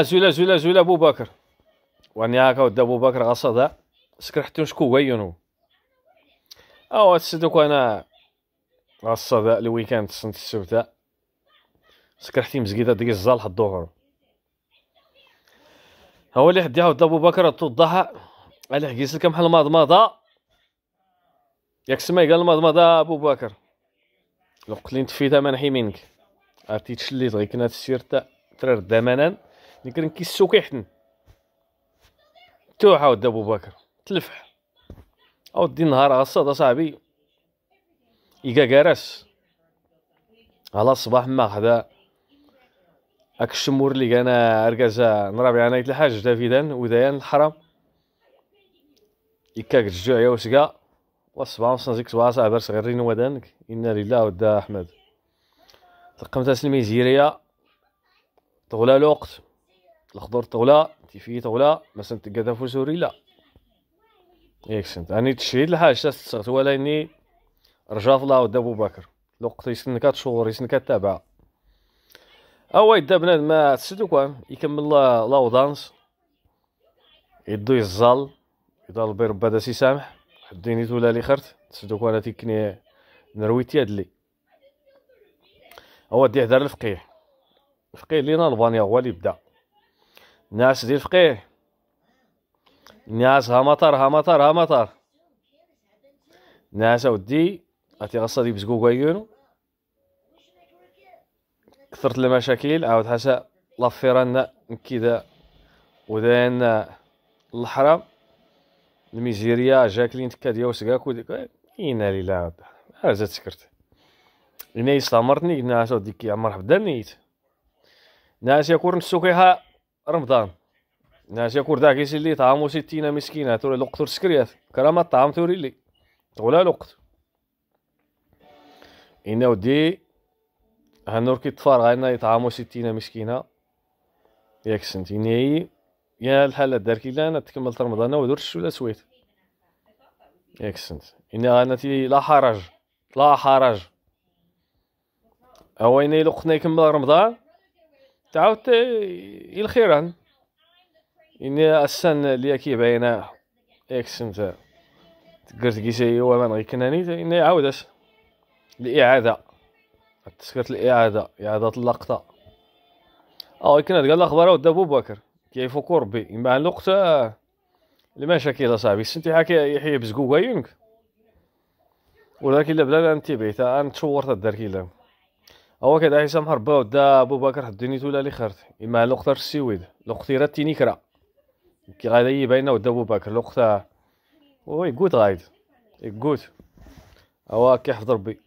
ازولا آه، زولا زولا ابو بكر واني هاكا ود ابو بكر غصدا سكرحتو شكو وينو او تسدوك انا غصدا الويكاند سنت السبتة سكرحتي مزقيدة ديك الزال حد الظهر هو اللي حديها ود ابو بكر الضحى اللي حكيس لك محل مضمضة ياك سما قال مضمضة ابو بكر لو قلت لي نتفيدها ما نحي منك عرفتي تشليت غير كنا تسير ترى دمانا كي كيسو كيحتن توح عاود ابو بكر تلفح اودي نهار غصاد اصاحبي يكا كارس على الصباح ما خدا هاك الشمور اللي كان اركازا نرابي انا الحاج دافيدان وديان الحرام يكاك يا وسكا والصباح ونص نزيك صباح صعب صغيرين ودانك انا لله ودا احمد تلقمت اسلمي زيريه طول الوقت الخضر طولا تيفي طولا مثلا تقادها فسوري لا ياك سنت راني الحاج تشهيد الحاج ولا اني رجا الله ود ابو بكر الوقت يسن شهور يسنك تابع اوا يدا بنادم ما تسدو كان يكمل لاودانس يدو يزال يضل بير دا سي سامح حديني تولا لي خرت تسدو كان تيكني نرويتي هادلي هو دي هدر الفقيه الفقيه لينا البانيا هو اللي بدا ناس ديال الفقيه ناس ها مطر ها مطر ها مطر ناس اودي عرفتي غصه يبزقوا كايونو كثرت المشاكل عاود حسا لافيران كذا ودان الحرام الميزيريا جاكلين تكا ديال وسكاك وديك اينا ليلا هزات سكرت انا استمرتني ناس ديك يا مرحبا نيت ناس كورن سوقيها رمضان ناجي كور يجي اللي طعامو ستينا مسكينة لي لوقتو سكريات كرامة الطعام توري لي ولا لوقت إنا ودي هنور كي تفارغ أنا يطعمو ستينا مسكينة ياك سنتي نهائي يا الحالة دار لا أنا تكملت رمضان ودرت ولا سويت ياك سنت إنا أنا تي لا حرج لا حرج أويني لقطنا يكمل رمضان تعاود الخيران إني السن اللي كي باينة إكس نتا تقرت كيسي هو من غير كناني إني اش الإعادة تسكرت الإعادة إعادة اللقطة أو آه، كنا قال الأخبار ودا بو بكر كوربي ربي بعد الوقت المشاكل أصاحبي سنتي حكي يحيى بزقوقا يونك ولكن لا بلا انتبهت انت تصورت الدار كي اوكا دا حسام حربا ودا ابو بكر حديني تولا لي خرت اما لوقت السويد لوقت راه تيني كي غادي يبين ودا ابو بكر لوقت وي غود غايد اي غود اوا كي حفظ